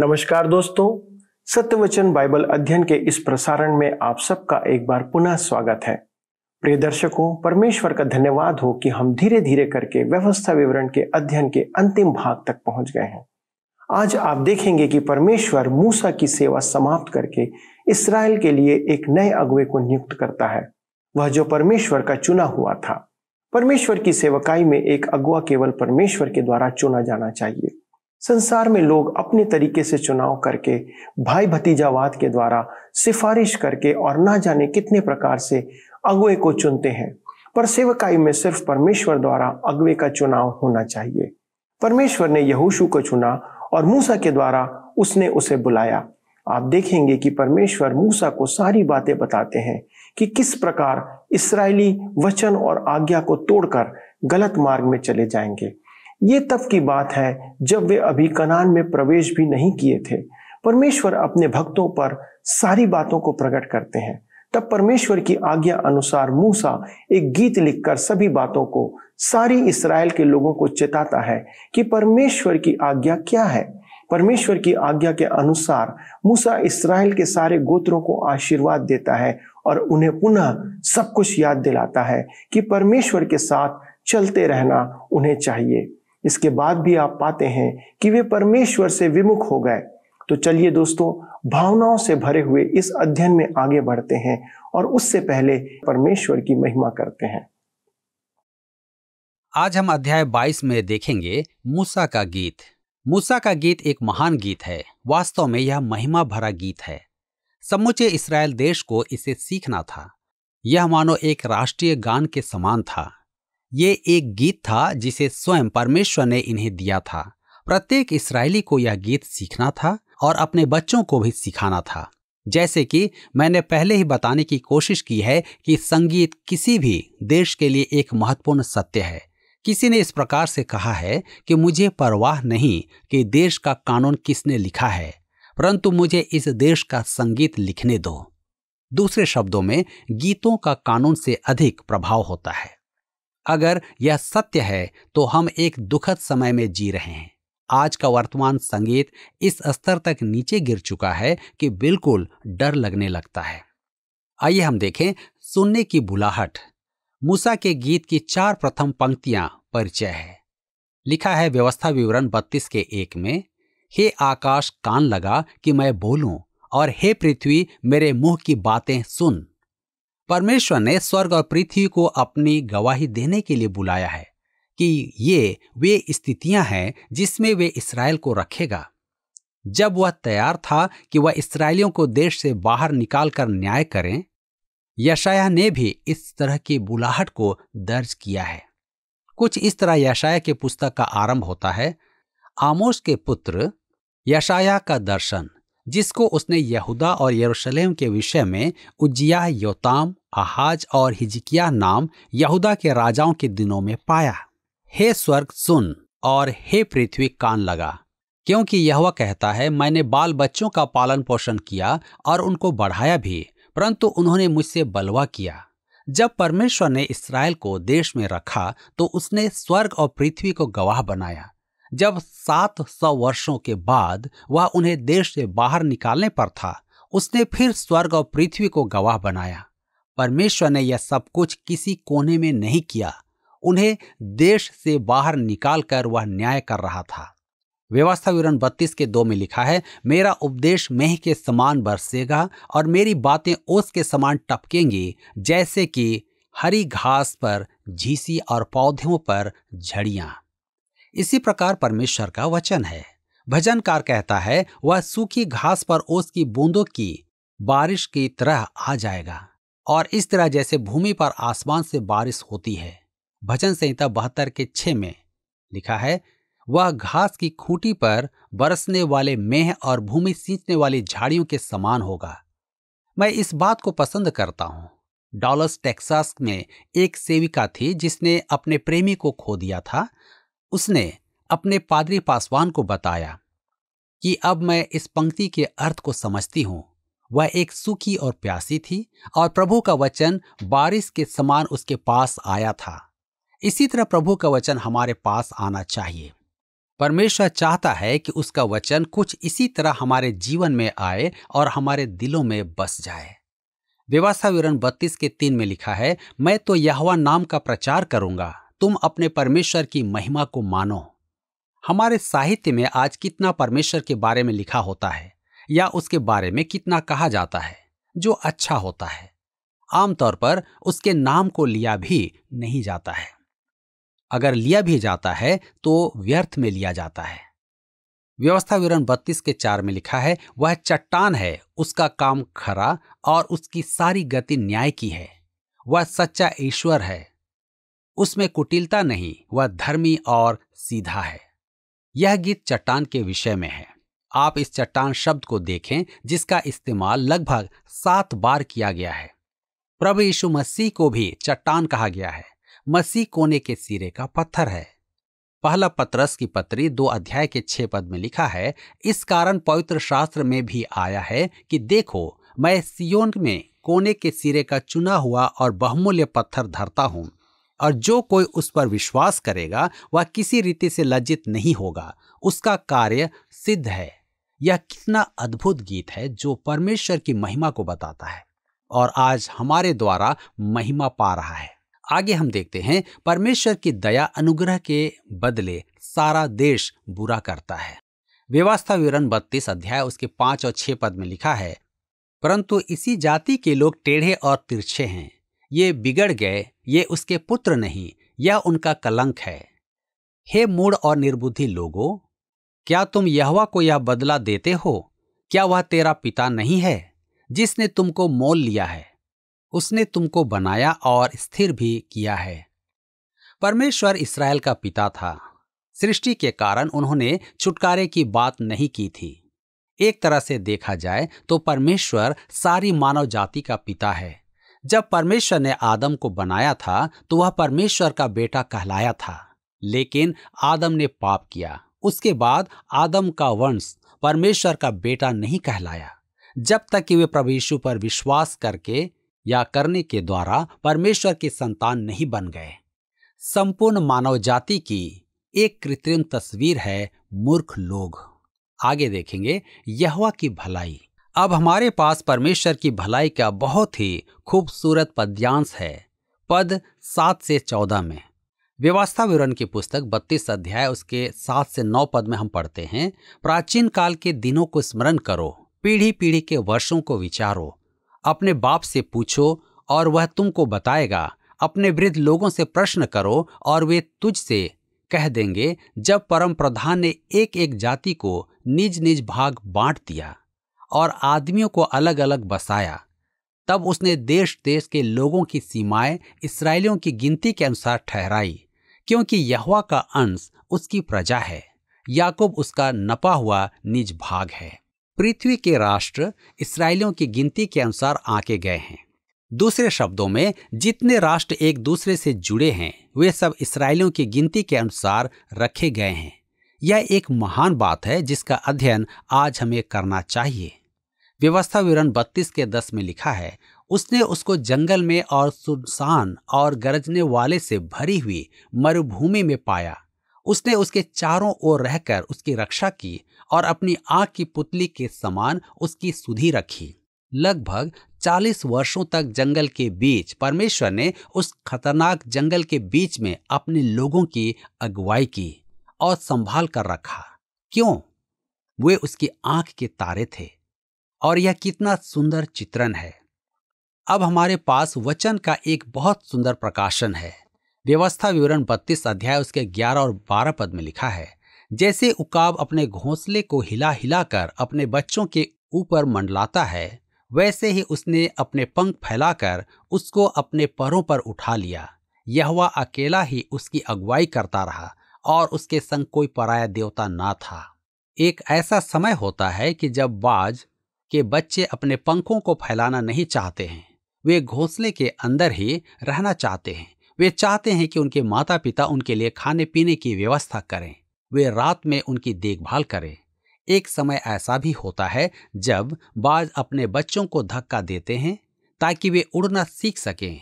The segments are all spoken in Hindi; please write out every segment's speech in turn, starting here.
नमस्कार दोस्तों सत्यवचन बाइबल अध्ययन के इस प्रसारण में आप सबका एक बार पुनः स्वागत है प्रिय दर्शकों परमेश्वर का धन्यवाद हो कि हम धीरे धीरे करके व्यवस्था विवरण के अध्ययन के अंतिम भाग तक पहुंच गए हैं आज आप देखेंगे कि परमेश्वर मूसा की सेवा समाप्त करके इसराइल के लिए एक नए अगुवे को नियुक्त करता है वह जो परमेश्वर का चुना हुआ था परमेश्वर की सेवकाई में एक अगुआ केवल परमेश्वर के द्वारा चुना जाना चाहिए संसार में लोग अपने तरीके से चुनाव करके भाई भतीजावाद के द्वारा सिफारिश करके और ना जाने कितने प्रकार से अगुए को चुनते हैं पर सेवकाई में सिर्फ परमेश्वर द्वारा अगुए का चुनाव होना चाहिए परमेश्वर ने यहूशु को चुना और मूसा के द्वारा उसने उसे बुलाया आप देखेंगे कि परमेश्वर मूसा को सारी बातें बताते हैं कि किस प्रकार इसराइली वचन और आज्ञा को तोड़कर गलत मार्ग में चले जाएंगे ये तब की बात है जब वे अभी कनान में प्रवेश भी नहीं किए थे परमेश्वर अपने भक्तों पर सारी बातों को प्रकट करते हैं तब परमेश्वर की आज्ञा अनुसार मूसा एक गीत लिखकर सभी बातों को सारी इसराइल के लोगों को चेताता है कि परमेश्वर की आज्ञा क्या है परमेश्वर की आज्ञा के अनुसार मूसा इसराइल के सारे गोत्रों को आशीर्वाद देता है और उन्हें पुनः सब कुछ याद दिलाता है कि परमेश्वर के साथ चलते रहना उन्हें चाहिए इसके बाद भी आप पाते हैं कि वे परमेश्वर से विमुख हो गए तो चलिए दोस्तों भावनाओं से भरे हुए इस अध्ययन में आगे बढ़ते हैं और उससे पहले परमेश्वर की महिमा करते हैं आज हम अध्याय 22 में देखेंगे मूसा का गीत मूसा का गीत एक महान गीत है वास्तव में यह महिमा भरा गीत है समूचे इसराइल देश को इसे सीखना था यह मानो एक राष्ट्रीय गान के समान था ये एक गीत था जिसे स्वयं परमेश्वर ने इन्हें दिया था प्रत्येक इसराइली को यह गीत सीखना था और अपने बच्चों को भी सिखाना था जैसे कि मैंने पहले ही बताने की कोशिश की है कि संगीत किसी भी देश के लिए एक महत्वपूर्ण सत्य है किसी ने इस प्रकार से कहा है कि मुझे परवाह नहीं कि देश का कानून किसने लिखा है परंतु मुझे इस देश का संगीत लिखने दो दूसरे शब्दों में गीतों का कानून से अधिक प्रभाव होता है अगर यह सत्य है तो हम एक दुखद समय में जी रहे हैं आज का वर्तमान संगीत इस स्तर तक नीचे गिर चुका है कि बिल्कुल डर लगने लगता है आइए हम देखें सुनने की बुलाहट मूसा के गीत की चार प्रथम पंक्तियां परिचय है लिखा है व्यवस्था विवरण बत्तीस के एक में हे आकाश कान लगा कि मैं बोलूं और हे पृथ्वी मेरे मुंह की बातें सुन परमेश्वर ने स्वर्ग और पृथ्वी को अपनी गवाही देने के लिए बुलाया है कि ये वे स्थितियां हैं जिसमें वे इसराइल को रखेगा जब वह तैयार था कि वह इसराइलियों को देश से बाहर निकालकर न्याय करें यशाया ने भी इस तरह की बुलाहट को दर्ज किया है कुछ इस तरह यशाया के पुस्तक का आरंभ होता है आमोस के पुत्र यशाया का दर्शन जिसको उसने यहूदा और यरूशलेम के विषय में उज्जिया योताम आहाज और हिजकिया नाम यहूदा के राजाओं के दिनों में पाया हे स्वर्ग सुन और हे पृथ्वी कान लगा क्योंकि यह कहता है मैंने बाल बच्चों का पालन पोषण किया और उनको बढ़ाया भी परंतु उन्होंने मुझसे बलवा किया जब परमेश्वर ने इसराइल को देश में रखा तो उसने स्वर्ग और पृथ्वी को गवाह बनाया जब सात सौ वर्षों के बाद वह उन्हें देश से बाहर निकालने पर था उसने फिर स्वर्ग और पृथ्वी को गवाह बनाया परमेश्वर ने यह सब कुछ किसी कोने में नहीं किया उन्हें देश से बाहर निकालकर वह न्याय कर रहा था व्यवस्था विवरण बत्तीस के दो में लिखा है मेरा उपदेश मेह के समान बरसेगा और मेरी बातें ओस के समान टपकेंगी जैसे कि हरी घास पर झीसी और पौधों पर झड़ियां इसी प्रकार परमेश्वर का वचन है भजनकार कहता है वह सूखी घास पर ओस की बूंदों की बारिश की तरह आ जाएगा और इस तरह जैसे भूमि पर आसमान से बारिश होती है भजन संहिता बहत्तर के छः में लिखा है वह घास की खूंटी पर बरसने वाले मेह और भूमि सींचने वाली झाड़ियों के समान होगा मैं इस बात को पसंद करता हूं डॉलस टेक्सास में एक सेविका थी जिसने अपने प्रेमी को खो दिया था उसने अपने पादरी पासवान को बताया कि अब मैं इस पंक्ति के अर्थ को समझती हूं वह एक सुखी और प्यासी थी और प्रभु का वचन बारिश के समान उसके पास आया था इसी तरह प्रभु का वचन हमारे पास आना चाहिए परमेश्वर चाहता है कि उसका वचन कुछ इसी तरह हमारे जीवन में आए और हमारे दिलों में बस जाए व्यवस्था विवरण बत्तीस के तीन में लिखा है मैं तो यहवा नाम का प्रचार करूंगा तुम अपने परमेश्वर की महिमा को मानो हमारे साहित्य में आज कितना परमेश्वर के बारे में लिखा होता है या उसके बारे में कितना कहा जाता है जो अच्छा होता है आमतौर पर उसके नाम को लिया भी नहीं जाता है अगर लिया भी जाता है तो व्यर्थ में लिया जाता है व्यवस्था विवरण बत्तीस के चार में लिखा है वह चट्टान है उसका काम खरा और उसकी सारी गति न्याय की है वह सच्चा ईश्वर है उसमें कुटिलता नहीं वह धर्मी और सीधा है यह गीत चट्टान के विषय में है आप इस चट्टान शब्द को देखें जिसका इस्तेमाल लगभग सात बार किया गया है प्रभु यीशु मसीह को भी चट्टान कहा गया है मसीह कोने के सिरे का पत्थर है पहला पत्रस की पत्री दो अध्याय के छह पद में लिखा है इस कारण पवित्र शास्त्र में भी आया है कि देखो मैं सियोन में कोने के सिरे का चुना हुआ और बहुमूल्य पत्थर धरता हूं और जो कोई उस पर विश्वास करेगा वह किसी रीति से लज्जित नहीं होगा उसका कार्य सिद्ध है यह कितना अद्भुत गीत है जो परमेश्वर की महिमा को बताता है और आज हमारे द्वारा महिमा पा रहा है आगे हम देखते हैं परमेश्वर की दया अनुग्रह के बदले सारा देश बुरा करता है व्यवस्था विवरण बत्तीस अध्याय उसके पांच और छह पद में लिखा है परंतु इसी जाति के लोग टेढ़े और तिरछे हैं ये बिगड़ गए ये उसके पुत्र नहीं यह उनका कलंक है हे मूड और निर्बुद्धि लोगो क्या तुम यहवा को यह बदला देते हो क्या वह तेरा पिता नहीं है जिसने तुमको मोल लिया है उसने तुमको बनाया और स्थिर भी किया है परमेश्वर इसराइल का पिता था सृष्टि के कारण उन्होंने छुटकारे की बात नहीं की थी एक तरह से देखा जाए तो परमेश्वर सारी मानव जाति का पिता है जब परमेश्वर ने आदम को बनाया था तो वह परमेश्वर का बेटा कहलाया था लेकिन आदम ने पाप किया उसके बाद आदम का वंश परमेश्वर का बेटा नहीं कहलाया जब तक कि वे प्रभु यीशु पर विश्वास करके या करने के द्वारा परमेश्वर के संतान नहीं बन गए संपूर्ण मानव जाति की एक कृत्रिम तस्वीर है मूर्ख लोग आगे देखेंगे यहवा की भलाई अब हमारे पास परमेश्वर की भलाई का बहुत ही खूबसूरत पद्यांश है पद सात से चौदह में व्यवस्था विवरण की पुस्तक बत्तीस अध्याय उसके सात से नौ पद में हम पढ़ते हैं प्राचीन काल के दिनों को स्मरण करो पीढ़ी पीढ़ी के वर्षों को विचारो अपने बाप से पूछो और वह तुमको बताएगा अपने वृद्ध लोगों से प्रश्न करो और वे तुझसे कह देंगे जब परम प्रधान ने एक एक जाति को निज निज भाग बांट दिया और आदमियों को अलग अलग बसाया तब उसने देश देश के लोगों की सीमाएं इसराइलियों की गिनती के अनुसार ठहराई क्योंकि यहवा का अंश उसकी प्रजा है याकूब उसका नपा हुआ निज भाग है पृथ्वी के राष्ट्र इसराइलियों की गिनती के अनुसार आके गए हैं दूसरे शब्दों में जितने राष्ट्र एक दूसरे से जुड़े हैं वे सब इसराइलियों की गिनती के अनुसार रखे गए हैं यह एक महान बात है जिसका अध्ययन आज हमें करना चाहिए व्यवस्था विवरण 32 के 10 में लिखा है उसने उसको जंगल में और सुनसान और गरजने वाले से भरी हुई मरुभूमि में पाया उसने उसके चारों ओर रहकर उसकी रक्षा की और अपनी आँख की पुतली के समान उसकी सुधी रखी लगभग 40 वर्षों तक जंगल के बीच परमेश्वर ने उस खतरनाक जंगल के बीच में अपने लोगों की अगुवाई की और संभाल कर रखा क्यों वे उसकी आंख के तारे थे और यह कितना सुंदर चित्रण है अब हमारे पास वचन का एक बहुत सुंदर प्रकाशन है व्यवस्था विवरण 32 अध्याय उसके 11 और 12 पद में लिखा है जैसे उकाब अपने घोंसले को हिला हिलाकर अपने बच्चों के ऊपर मंडलाता है वैसे ही उसने अपने पंख फैलाकर उसको अपने परों पर उठा लिया यह अकेला ही उसकी अगुवाई करता रहा और उसके संग कोई पराया देवता ना था एक ऐसा समय होता है कि जब बाज कि बच्चे अपने पंखों को फैलाना नहीं चाहते हैं वे घोंसले के अंदर ही रहना चाहते हैं वे चाहते हैं कि उनके माता पिता उनके लिए खाने पीने की व्यवस्था करें वे रात में उनकी देखभाल करें एक समय ऐसा भी होता है जब बाज अपने बच्चों को धक्का देते हैं ताकि वे उड़ना सीख सकें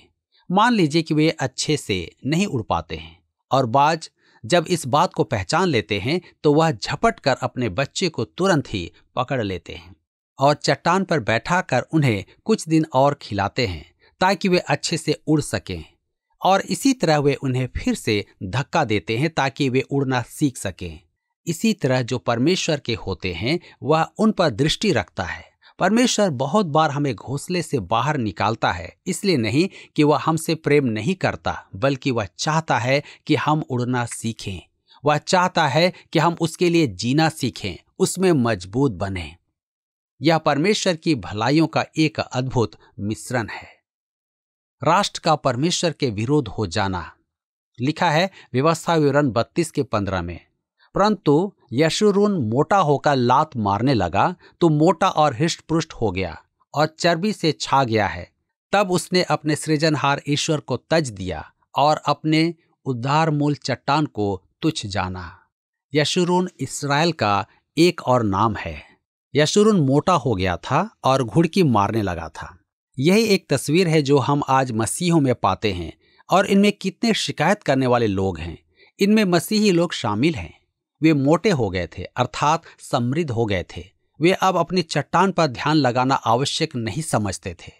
मान लीजिए कि वे अच्छे से नहीं उड़ पाते हैं और बाज जब इस बात को पहचान लेते हैं तो वह झपट कर अपने बच्चे को तुरंत ही पकड़ लेते हैं और चट्टान पर बैठा कर उन्हें कुछ दिन और खिलाते हैं ताकि वे अच्छे से उड़ सकें और इसी तरह वे उन्हें फिर से धक्का देते हैं ताकि वे उड़ना सीख सकें इसी तरह जो परमेश्वर के होते हैं वह उन पर दृष्टि रखता है परमेश्वर बहुत बार हमें घोंसले से बाहर निकालता है इसलिए नहीं कि वह हमसे प्रेम नहीं करता बल्कि वह चाहता है कि हम उड़ना सीखें वह चाहता है कि हम उसके लिए जीना सीखें उसमें मजबूत बने यह परमेश्वर की भलाइयों का एक अद्भुत मिश्रण है राष्ट्र का परमेश्वर के विरोध हो जाना लिखा है व्यवस्था विवरण बत्तीस के पंद्रह में परंतु यशुरून मोटा होकर लात मारने लगा तो मोटा और हृष्ट पृष्ट हो गया और चर्बी से छा गया है तब उसने अपने सृजनहार ईश्वर को तज दिया और अपने उद्धार मूल चट्टान को तुच्छ जाना यशुरून इसराइल का एक और नाम है यशुरुन मोटा हो गया था और घुड़की मारने लगा था यही एक तस्वीर है जो हम आज मसीहों में पाते हैं और इनमें कितने शिकायत करने वाले लोग हैं इनमें मसीही लोग शामिल हैं वे मोटे हो गए थे अर्थात समृद्ध हो गए थे वे अब अपनी चट्टान पर ध्यान लगाना आवश्यक नहीं समझते थे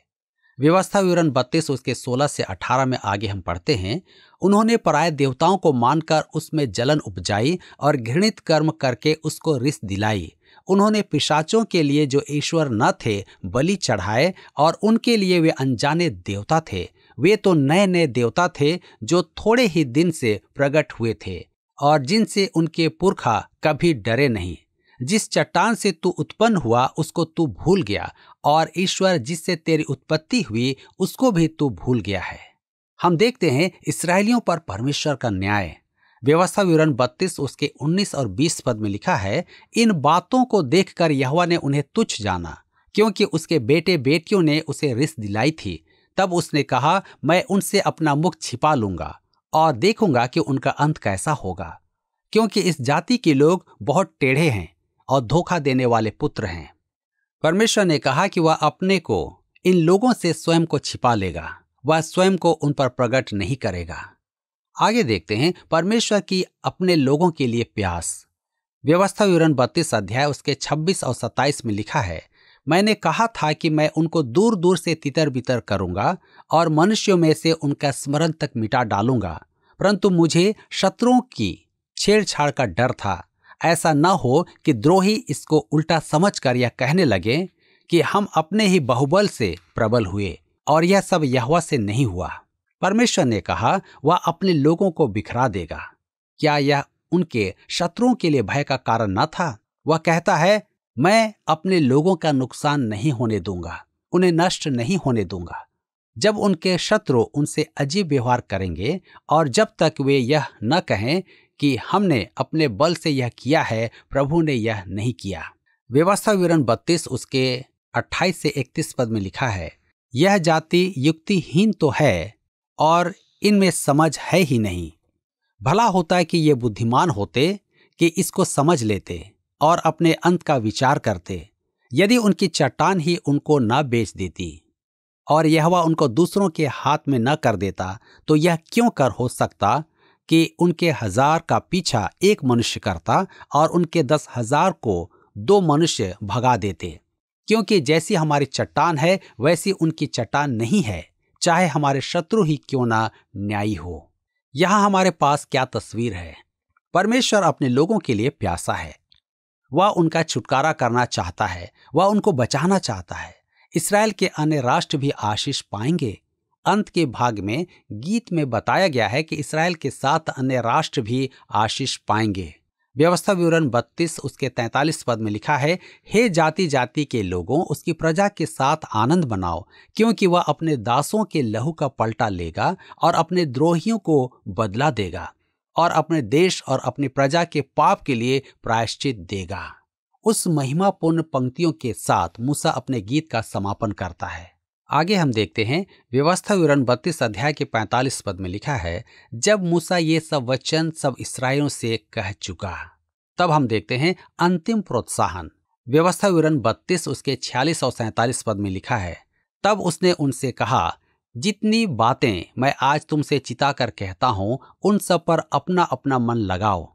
व्यवस्था विवरण बत्तीस उसके 16 से 18 में आगे हम पढ़ते हैं उन्होंने पराय देवताओं को मानकर उसमें जलन उपजाई और घृणित कर्म करके उसको रिस दिलाई उन्होंने पिशाचों के लिए जो ईश्वर न थे बलि चढ़ाए और उनके लिए वे अनजाने देवता थे वे तो नए नए देवता थे जो थोड़े ही दिन से प्रकट हुए थे और जिनसे उनके पुरखा कभी डरे नहीं जिस चट्टान से तू उत्पन्न हुआ उसको तू भूल गया और ईश्वर जिससे तेरी उत्पत्ति हुई उसको भी तू भूल गया है हम देखते हैं इसराइलियों पर परमेश्वर का न्याय व्यवस्था विवरण 32 उसके 19 और 20 पद में लिखा है इन बातों को देखकर यहवा ने उन्हें तुच्छ जाना क्योंकि उसके बेटे बेटियों ने उसे रिस दिलाई थी तब उसने कहा मैं उनसे अपना मुख छिपा लूंगा और देखूंगा कि उनका अंत कैसा होगा क्योंकि इस जाति के लोग बहुत टेढ़े हैं और धोखा देने वाले पुत्र हैं परमेश्वर ने कहा कि वह अपने को इन लोगों से स्वयं को छिपा लेगा वह स्वयं को उन पर प्रकट नहीं करेगा आगे देखते हैं परमेश्वर की अपने लोगों के लिए प्यास व्यवस्था विवरण बत्तीस अध्याय उसके 26 और 27 में लिखा है मैंने कहा था कि मैं उनको दूर दूर से तितर बितर करूंगा और मनुष्यों में से उनका स्मरण तक मिटा डालूंगा परंतु मुझे शत्रुओं की छेड़छाड़ का डर था ऐसा न हो कि द्रोही इसको उल्टा समझ कर यह कहने लगे कि हम अपने ही बहुबल से प्रबल हुए और यह सब यहवा से नहीं हुआ परमेश्वर ने कहा वह अपने लोगों को बिखरा देगा क्या यह उनके शत्रुओं के लिए भय का कारण न था वह कहता है मैं अपने लोगों का नुकसान नहीं होने दूंगा उन्हें नष्ट नहीं होने दूंगा जब उनके शत्रु उनसे अजीब व्यवहार करेंगे और जब तक वे यह न कहें कि हमने अपने बल से यह किया है प्रभु ने यह नहीं किया व्यवस्था विवरण बत्तीस उसके 28 से 31 पद में लिखा है यह जाति युक्तिहीन तो है और इनमें समझ है ही नहीं भला होता है कि ये बुद्धिमान होते कि इसको समझ लेते और अपने अंत का विचार करते यदि उनकी चट्टान ही उनको न बेच देती और यहवा उनको दूसरों के हाथ में न कर देता तो यह क्यों कर हो सकता कि उनके हजार का पीछा एक मनुष्य करता और उनके दस हजार को दो मनुष्य भगा देते क्योंकि जैसी हमारी चट्टान है वैसी उनकी चट्टान नहीं है चाहे हमारे शत्रु ही क्यों ना न्यायी हो यहां हमारे पास क्या तस्वीर है परमेश्वर अपने लोगों के लिए प्यासा है वह उनका छुटकारा करना चाहता है वह उनको बचाना चाहता है इसराइल के अन्य राष्ट्र भी आशीष पाएंगे अंत के भाग में गीत में बताया गया है कि इसराइल के साथ अन्य राष्ट्र भी आशीष पाएंगे व्यवस्था विवरण 32 उसके 43 पद में लिखा है हे जाति जाति के लोगों उसकी प्रजा के साथ आनंद बनाओ क्योंकि वह अपने दासों के लहू का पलटा लेगा और अपने द्रोहियों को बदला देगा और अपने देश और अपनी प्रजा के पाप के लिए प्रायश्चित देगा उस महिमापूर्ण पंक्तियों के साथ मूसा अपने गीत का समापन करता है आगे हम देखते हैं व्यवस्था विवरण बत्तीस अध्याय के पैंतालीस पद में लिखा है जब मूसा ये सब वचन सब इसराइलों से कह चुका तब हम देखते हैं अंतिम प्रोत्साहन व्यवस्था विवरण बत्तीस उसके छियालीस और सैतालीस पद में लिखा है तब उसने उनसे कहा जितनी बातें मैं आज तुमसे चिता कर कहता हूं उन सब पर अपना अपना मन लगाओ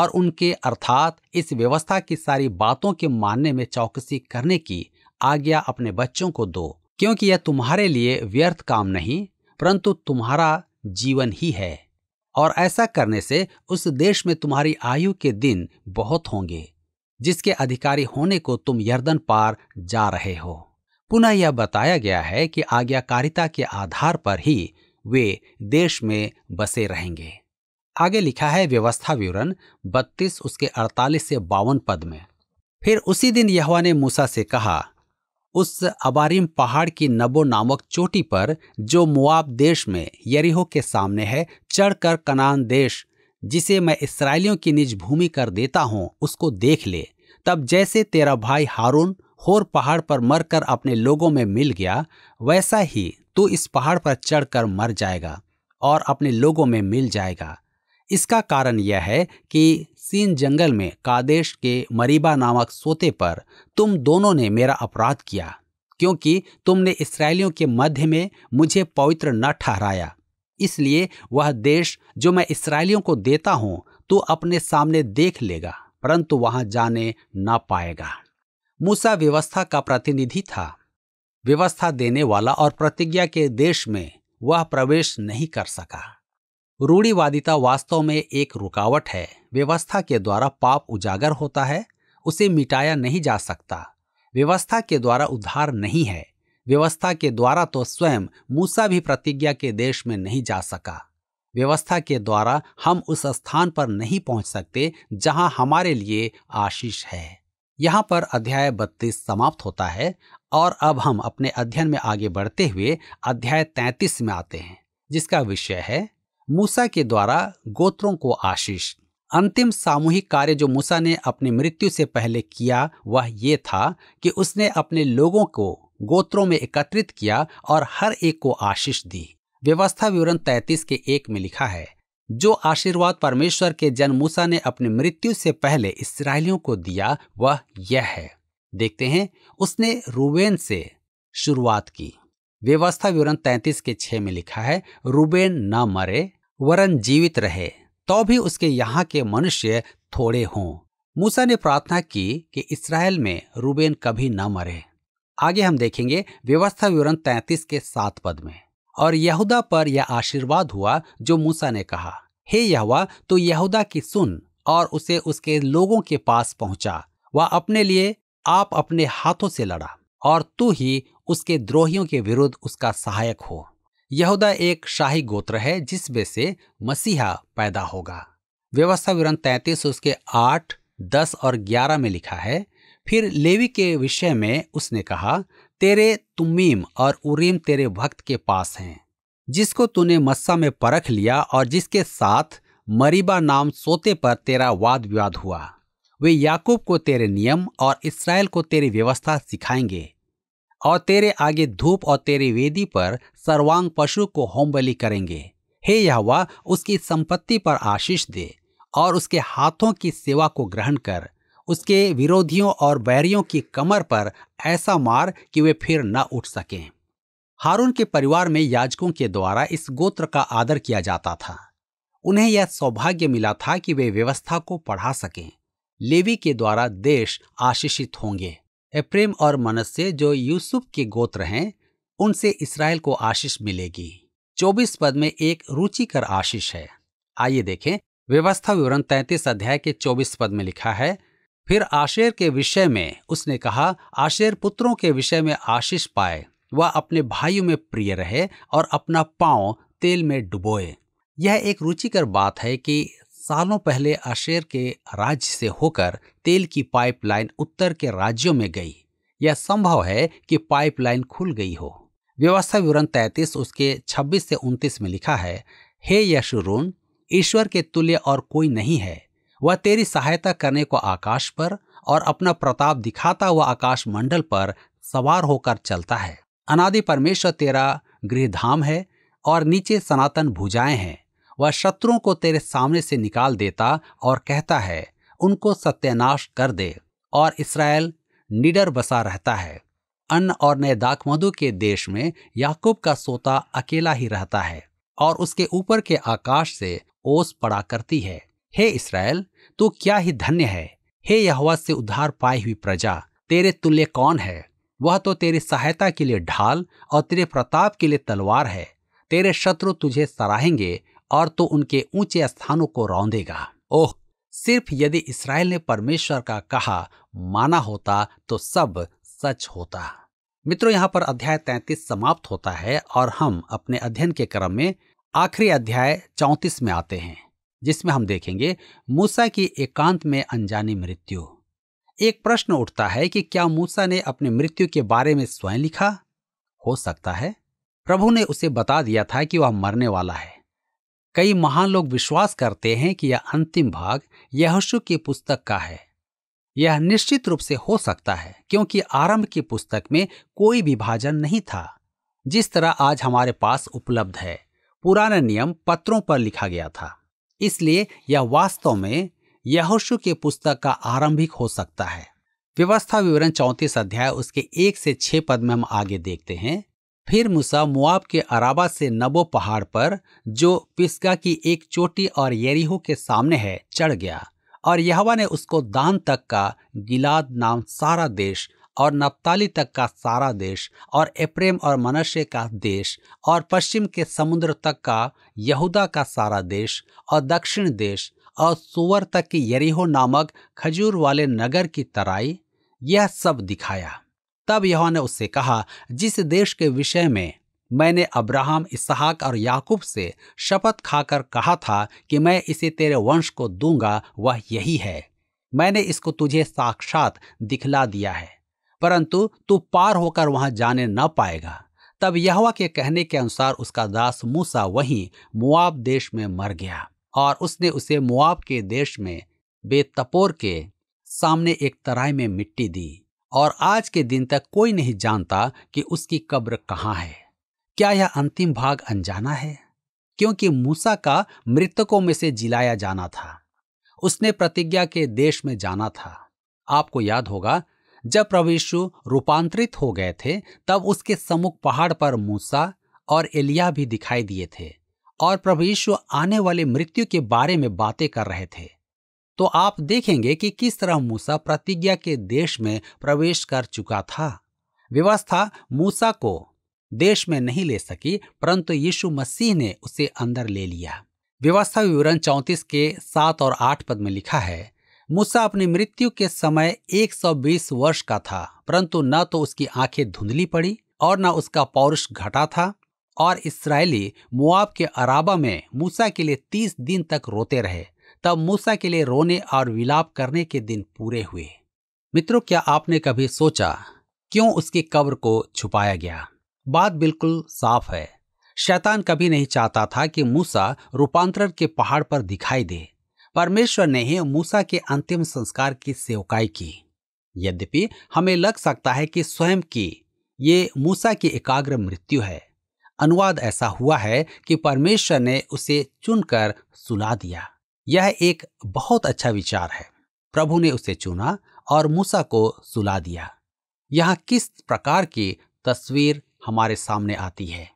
और उनके अर्थात इस व्यवस्था की सारी बातों के मानने में चौकसी करने की आज्ञा अपने बच्चों को दो क्योंकि यह तुम्हारे लिए व्यर्थ काम नहीं परंतु तुम्हारा जीवन ही है और ऐसा करने से उस देश में तुम्हारी आयु के दिन बहुत होंगे जिसके अधिकारी होने को तुम यर्दन पार जा रहे हो पुनः यह बताया गया है कि आज्ञाकारिता के आधार पर ही वे देश में बसे रहेंगे आगे लिखा है व्यवस्था विवरण 32 उसके 48 से बावन पद में फिर उसी दिन यहवा ने मूसा से कहा उस अबारिम पहाड़ की नबो नामक चोटी पर जो मुआब देश में यरीहो के सामने है चढ़कर कनान देश जिसे मैं इसराइलियों की निज भूमि कर देता हूँ उसको देख ले तब जैसे तेरा भाई हारून होर पहाड़ पर मरकर अपने लोगों में मिल गया वैसा ही तू इस पहाड़ पर चढ़कर मर जाएगा और अपने लोगों में मिल जाएगा इसका कारण यह है कि सीन जंगल में कादेश के मरीबा नामक सोते पर तुम दोनों ने मेरा अपराध किया क्योंकि तुमने इसराइलियों के मध्य में मुझे पवित्र न ठहराया इसलिए वह देश जो मैं इसराइलियों को देता हूं तो अपने सामने देख लेगा परंतु वहां जाने ना पाएगा मूसा व्यवस्था का प्रतिनिधि था व्यवस्था देने वाला और प्रतिज्ञा के देश में वह प्रवेश नहीं कर सका रूढ़ीवादिता वास्तव में एक रुकावट है व्यवस्था के द्वारा पाप उजागर होता है उसे मिटाया नहीं जा सकता व्यवस्था के द्वारा उद्धार नहीं है व्यवस्था के द्वारा तो स्वयं मूसा भी प्रतिज्ञा के देश में नहीं जा सका व्यवस्था के द्वारा हम उस स्थान पर नहीं पहुंच सकते जहां हमारे लिए आशीष है यहाँ पर अध्याय बत्तीस समाप्त होता है और अब हम अपने अध्ययन में आगे बढ़ते हुए अध्याय तैतीस में आते हैं जिसका विषय है मूसा के द्वारा गोत्रों को आशीष अंतिम सामूहिक कार्य जो मूसा ने अपनी मृत्यु से पहले किया वह ये था कि उसने अपने लोगों को गोत्रों में एकत्रित किया और हर एक को आशीष दी व्यवस्था विवरण 33 के एक में लिखा है जो आशीर्वाद परमेश्वर के जन मूसा ने अपनी मृत्यु से पहले इसराइलियों को दिया वह यह है देखते हैं उसने रूबेन से शुरुआत की व्यवस्था विवरण 33 के 6 में लिखा है रूबेन न मरे वरन जीवित रहे तो भी उसके यहाँ के मनुष्य थोड़े हों मूसा ने प्रार्थना की कि इसराइल में रूबेन कभी न मरे आगे हम देखेंगे व्यवस्था विवरण 33 के सात पद में और यहूदा पर यह आशीर्वाद हुआ जो मूसा ने कहा हे यहुआ तो यहूदा की सुन और उसे उसके लोगों के पास पहुंचा वह अपने लिए आप अपने हाथों से लड़ा और तू ही उसके द्रोहियों के विरुद्ध उसका सहायक हो यहूदा एक शाही गोत्र है जिसमें से मसीहा पैदा होगा व्यवस्था विवरण तैंतीस उसके आठ दस और ग्यारह में लिखा है फिर लेवी के विषय में उसने कहा तेरे तुम्मीम और उरीम तेरे भक्त के पास हैं जिसको तूने मस्सा में परख लिया और जिसके साथ मरीबा नाम सोते पर तेरा वाद विवाद हुआ वे याकूब को तेरे नियम और इसराइल को तेरी व्यवस्था सिखाएंगे और तेरे आगे धूप और तेरी वेदी पर सर्वांग पशु को होम बलि करेंगे हे यहवा उसकी संपत्ति पर आशीष दे और उसके हाथों की सेवा को ग्रहण कर उसके विरोधियों और बैरियों की कमर पर ऐसा मार कि वे फिर न उठ सकें हारून के परिवार में याजकों के द्वारा इस गोत्र का आदर किया जाता था उन्हें यह सौभाग्य मिला था कि वे व्यवस्था को पढ़ा सकें लेवी के द्वारा देश आशीषित होंगे एप्रेम और मनस्य जो यूसुफ के गोत्र हैं उनसे इसराइल को आशीष मिलेगी चौबीस पद में एक रुचिकर आशीष है आइए देखें व्यवस्था विवरण तैतीस अध्याय के चौबीस पद में लिखा है फिर आशेर के विषय में उसने कहा आशेर पुत्रों के विषय में आशीष पाए वह अपने भाइयों में प्रिय रहे और अपना पांव तेल में डुबोए यह एक रुचिकर बात है कि सालों पहले अशेर के राज्य से होकर तेल की पाइपलाइन उत्तर के राज्यों में गई यह संभव है कि पाइपलाइन खुल गई हो व्यवस्था विवरण 33 उसके 26 से 29 में लिखा है हे यशुरून ईश्वर के तुल्य और कोई नहीं है वह तेरी सहायता करने को आकाश पर और अपना प्रताप दिखाता हुआ आकाश मंडल पर सवार होकर चलता है अनादि परमेश्वर तेरा गृहधाम है और नीचे सनातन भुजाएं हैं वह शत्रुओं को तेरे सामने से निकाल देता और कहता है उनको सत्यानाश कर दे और इसराइल निडर बसा रहता है अन्न और नए दाकमधु के देश में याकूब का सोता अकेला ही रहता है और उसके ऊपर के आकाश से ओस पड़ा करती है हे इसराइल तू तो क्या ही धन्य है हे यहवा से उद्धार पाई हुई प्रजा तेरे तुल्य कौन है वह तो तेरी सहायता के लिए ढाल और तेरे प्रताप के लिए तलवार है तेरे शत्रु तुझे सराहेंगे और तो उनके ऊंचे स्थानों को रौंदेगा ओह सिर्फ यदि इसराइल ने परमेश्वर का कहा माना होता तो सब सच होता मित्रों यहाँ पर अध्याय तैतीस समाप्त होता है और हम अपने अध्ययन के क्रम में आखिरी अध्याय चौतीस में आते हैं जिसमें हम देखेंगे मूसा की एकांत में अनजानी मृत्यु एक प्रश्न उठता है कि क्या मूसा ने अपनी मृत्यु के बारे में स्वयं लिखा हो सकता है प्रभु ने उसे बता दिया था कि वह मरने वाला है कई महान लोग विश्वास करते हैं कि यह अंतिम भाग यहशु की पुस्तक का है यह निश्चित रूप से हो सकता है क्योंकि आरंभ की पुस्तक में कोई विभाजन नहीं था जिस तरह आज हमारे पास उपलब्ध है पुराना नियम पत्रों पर लिखा गया था इसलिए यह वास्तव में यहोशु के पुस्तक का आरंभिक हो सकता है व्यवस्था विवरण चौंतीस अध्याय उसके एक से छह पद में हम आगे देखते हैं फिर मूसा मुआब के अराबा से नबो पहाड़ पर जो पिस्का की एक चोटी और येरिहो के सामने है चढ़ गया और यहवा ने उसको दान तक का गिलाद नाम सारा देश और नप्ताली तक का सारा देश और एप्रेम और मनुष्य का देश और पश्चिम के समुद्र तक का यहूदा का सारा देश और दक्षिण देश और सुवर तक की यरीहो नामक खजूर वाले नगर की तराई यह सब दिखाया तब यहा ने उससे कहा जिस देश के विषय में मैंने अब्राहम इसहाक और याकूब से शपथ खाकर कहा था कि मैं इसे तेरे वंश को दूंगा वह यही है मैंने इसको तुझे साक्षात दिखला दिया है परंतु तू पार होकर वहां जाने न पाएगा तब यहवा के कहने के अनुसार उसका दास मूसा वहीं मुआब देश में मर गया और उसने उसे मुआब के देश में बेतपोर के सामने एक तराई में मिट्टी दी और आज के दिन तक कोई नहीं जानता कि उसकी कब्र कहाँ है क्या यह अंतिम भाग अनजाना है क्योंकि मूसा का मृतकों में से जिलाया जाना था उसने प्रतिज्ञा के देश में जाना था आपको याद होगा जब प्रवेशु रूपांतरित हो गए थे तब उसके समुख पहाड़ पर मूसा और एलिया भी दिखाई दिए थे और प्रवेशु आने वाले मृत्यु के बारे में बातें कर रहे थे तो आप देखेंगे कि किस तरह मूसा प्रतिज्ञा के देश में प्रवेश कर चुका था व्यवस्था मूसा को देश में नहीं ले सकी परंतु यीशु मसीह ने उसे अंदर ले लिया व्यवस्था विवरण चौंतीस के सात और आठ पद में लिखा है मूसा अपनी मृत्यु के समय 120 वर्ष का था परंतु न तो उसकी आंखें धुंधली पड़ी और न उसका पौरुष घटा था और इसराइली मुआब के अराबा में मूसा के लिए तीस दिन तक रोते रहे तब मूसा के लिए रोने और विलाप करने के दिन पूरे हुए मित्रों क्या आपने कभी सोचा क्यों उसकी कब्र को छुपाया गया बात बिल्कुल साफ है शैतान कभी नहीं चाहता था कि मूसा रूपांतरण के पहाड़ पर दिखाई दे परमेश्वर ने ही मूसा के अंतिम संस्कार की सेवकाई की यद्यपि हमें लग सकता है कि स्वयं की ये मूसा की एकाग्र मृत्यु है अनुवाद ऐसा हुआ है कि परमेश्वर ने उसे चुनकर सुला दिया यह एक बहुत अच्छा विचार है प्रभु ने उसे चुना और मूसा को सुला दिया यहाँ किस प्रकार की तस्वीर हमारे सामने आती है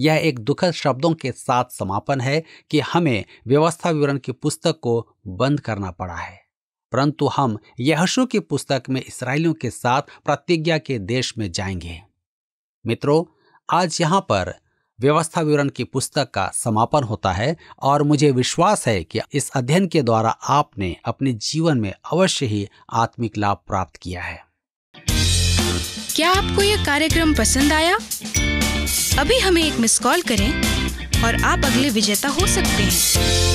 यह एक दुखद शब्दों के साथ समापन है कि हमें व्यवस्था विवरण की पुस्तक को बंद करना पड़ा है परंतु हम यहशु की पुस्तक में इसराइलियों के साथ प्रतिज्ञा के देश में जाएंगे मित्रों आज यहाँ पर व्यवस्था विवरण की पुस्तक का समापन होता है और मुझे विश्वास है कि इस अध्ययन के द्वारा आपने अपने जीवन में अवश्य ही आत्मिक लाभ प्राप्त किया है क्या आपको यह कार्यक्रम पसंद आया अभी हमें एक मिस कॉल करें और आप अगले विजेता हो सकते हैं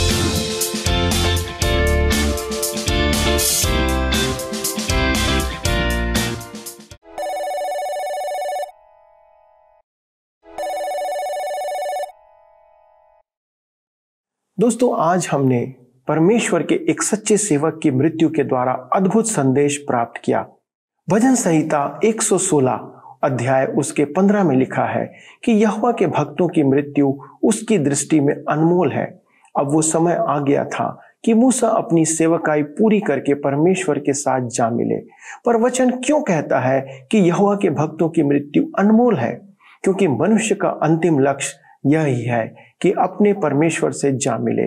दोस्तों आज हमने परमेश्वर के एक सच्चे सेवक की मृत्यु के द्वारा अद्भुत संदेश प्राप्त किया भजन संहिता 116 अध्याय उसके 15 में लिखा है कि यहुआ के भक्तों की मृत्यु उसकी दृष्टि में अनमोल है अब वो समय आ गया था कि मूसा अपनी सेवकाई पूरी करके परमेश्वर के साथ जा मिले पर वचन क्यों कहता है कि यहुआ के भक्तों की मृत्यु अनमोल है क्योंकि मनुष्य का अंतिम लक्ष्य यही है कि अपने परमेश्वर से जा मिले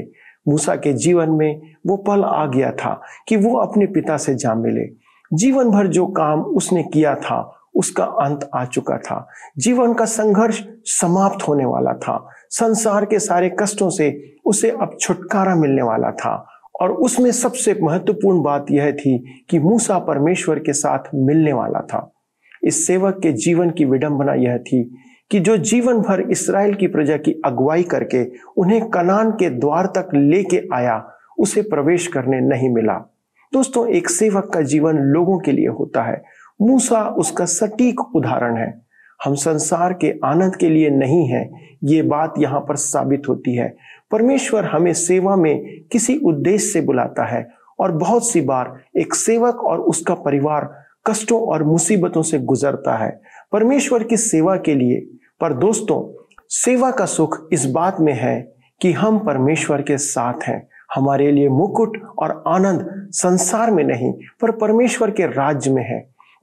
मूसा के जीवन में वो पल आ गया था कि वो अपने पिता से जा मिले जीवन भर जो काम उसने किया था उसका अंत आ चुका था जीवन का संघर्ष समाप्त होने वाला था संसार के सारे कष्टों से उसे अब छुटकारा मिलने वाला था और उसमें सबसे महत्वपूर्ण बात यह थी कि मूसा परमेश्वर के साथ मिलने वाला था इस सेवक के जीवन की विडंबना यह थी कि जो जीवन भर इसराइल की प्रजा की अगुवाई करके उन्हें कनान के द्वार तक लेके आया उसे प्रवेश करने नहीं मिला दोस्तों एक सेवक का जीवन लोगों के लिए होता है मूसा उसका सटीक उदाहरण है हम संसार के आनंद के लिए नहीं है ये बात यहां पर साबित होती है परमेश्वर हमें सेवा में किसी उद्देश्य से बुलाता है और बहुत सी बार एक सेवक और उसका परिवार कष्टों और मुसीबतों से गुजरता है परमेश्वर की सेवा के लिए पर दोस्तों सेवा का सुख इस बात में है कि हम परमेश्वर के साथ हैं हमारे लिए मुकुट और आनंद संसार में नहीं पर परमेश्वर के राज्य में है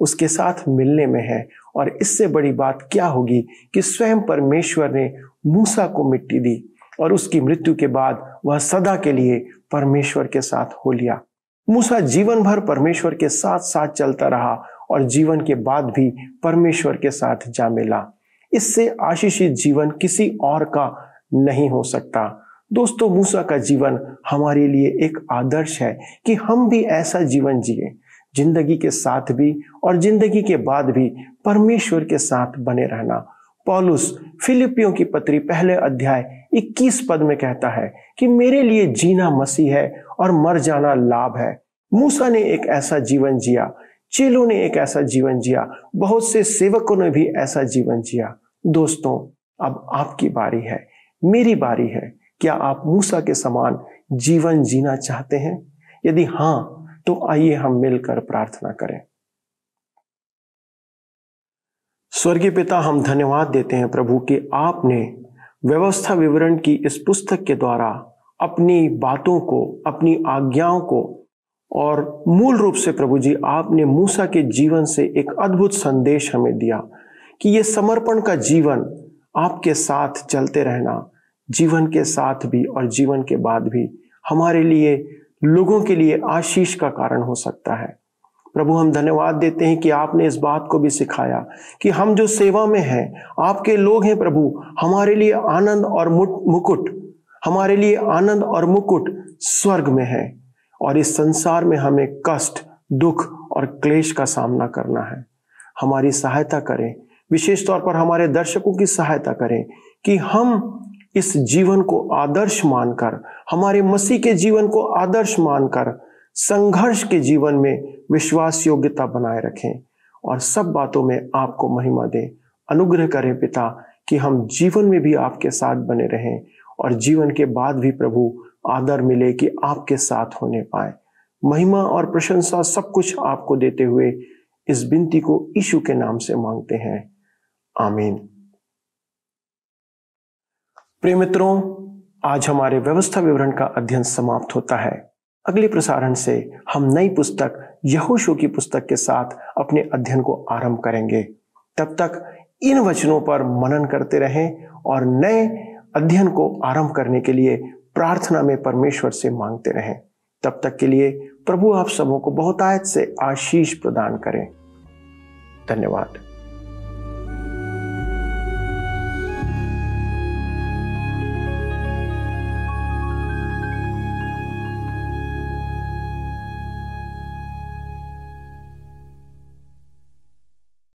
उसके साथ मिलने में है और इससे बड़ी बात क्या होगी कि स्वयं परमेश्वर ने मूसा को मिट्टी दी और उसकी मृत्यु के बाद वह सदा के लिए परमेश्वर के साथ हो लिया मूसा जीवन भर परमेश्वर के साथ साथ चलता रहा और जीवन के बाद भी परमेश्वर के साथ जा मिला इससे आशीषित जीवन किसी और का नहीं हो सकता दोस्तों मूसा का जीवन हमारे लिए एक आदर्श है कि हम भी ऐसा जीवन जिए जिंदगी के साथ भी और जिंदगी के बाद भी परमेश्वर के साथ बने रहना पॉलुस फिलिपियों की पत्री पहले अध्याय 21 पद में कहता है कि मेरे लिए जीना मसीह है और मर जाना लाभ है मूसा ने एक ऐसा जीवन जिया चेलों ने एक ऐसा जीवन जिया बहुत से सेवकों ने भी ऐसा जीवन जिया दोस्तों अब आपकी बारी है मेरी बारी है क्या आप मूसा के समान जीवन जीना चाहते हैं यदि हां तो आइए हम मिलकर प्रार्थना करें स्वर्गीय पिता हम धन्यवाद देते हैं प्रभु कि आपने व्यवस्था विवरण की इस पुस्तक के द्वारा अपनी बातों को अपनी आज्ञाओं को और मूल रूप से प्रभु जी आपने मूसा के जीवन से एक अद्भुत संदेश हमें दिया कि ये समर्पण का जीवन आपके साथ चलते रहना जीवन के साथ भी और जीवन के बाद भी हमारे लिए लोगों के लिए आशीष का कारण हो सकता है प्रभु हम धन्यवाद देते हैं कि आपने इस बात को भी सिखाया कि हम जो सेवा में हैं आपके लोग हैं प्रभु हमारे लिए आनंद और मुकुट हमारे लिए आनंद और मुकुट स्वर्ग में है और इस संसार में हमें कष्ट दुख और क्लेश का सामना करना है हमारी सहायता करें विशेष तौर पर हमारे दर्शकों की सहायता करें कि हम इस जीवन को आदर्श मानकर हमारे मसीह के जीवन को आदर्श मानकर संघर्ष के जीवन में विश्वास योग्यता बनाए रखें और सब बातों में आपको महिमा दें अनुग्रह करें पिता कि हम जीवन में भी आपके साथ बने रहें और जीवन के बाद भी प्रभु आदर मिले कि आपके साथ होने पाए महिमा और प्रशंसा सब कुछ आपको देते हुए इस बिनती को ईशु के नाम से मांगते हैं आमीन मित्रों आज हमारे व्यवस्था विवरण का अध्ययन समाप्त होता है अगले प्रसारण से हम नई पुस्तक यहोशो की पुस्तक के साथ अपने अध्ययन को आरंभ करेंगे तब तक इन वचनों पर मनन करते रहें और नए अध्ययन को आरंभ करने के लिए प्रार्थना में परमेश्वर से मांगते रहें तब तक के लिए प्रभु आप सबों को बहुतायत से आशीष प्रदान करें धन्यवाद